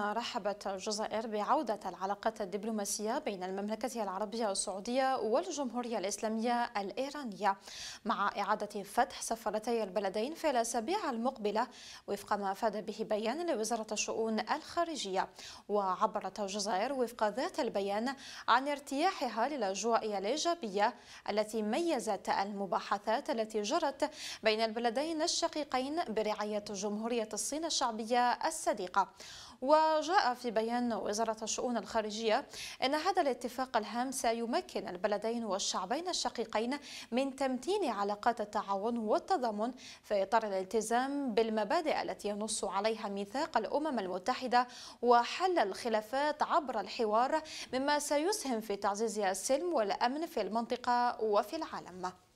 رحبت الجزائر بعودة العلاقات الدبلوماسية بين المملكة العربية السعودية والجمهورية الإسلامية الإيرانية مع إعادة فتح سفارتي البلدين في الأسابيع المقبلة وفق ما أفاد به بيان لوزارة الشؤون الخارجية وعبرت الجزائر وفق ذات البيان عن ارتياحها للأجواء الإيجابية التي ميزت المباحثات التي جرت بين البلدين الشقيقين برعاية جمهورية الصين الشعبية الصديقة و وجاء في بيان وزارة الشؤون الخارجية أن هذا الاتفاق الهام سيمكن البلدين والشعبين الشقيقين من تمتين علاقات التعاون والتضامن في إطار الالتزام بالمبادئ التي ينص عليها ميثاق الأمم المتحدة وحل الخلافات عبر الحوار مما سيسهم في تعزيز السلم والأمن في المنطقة وفي العالم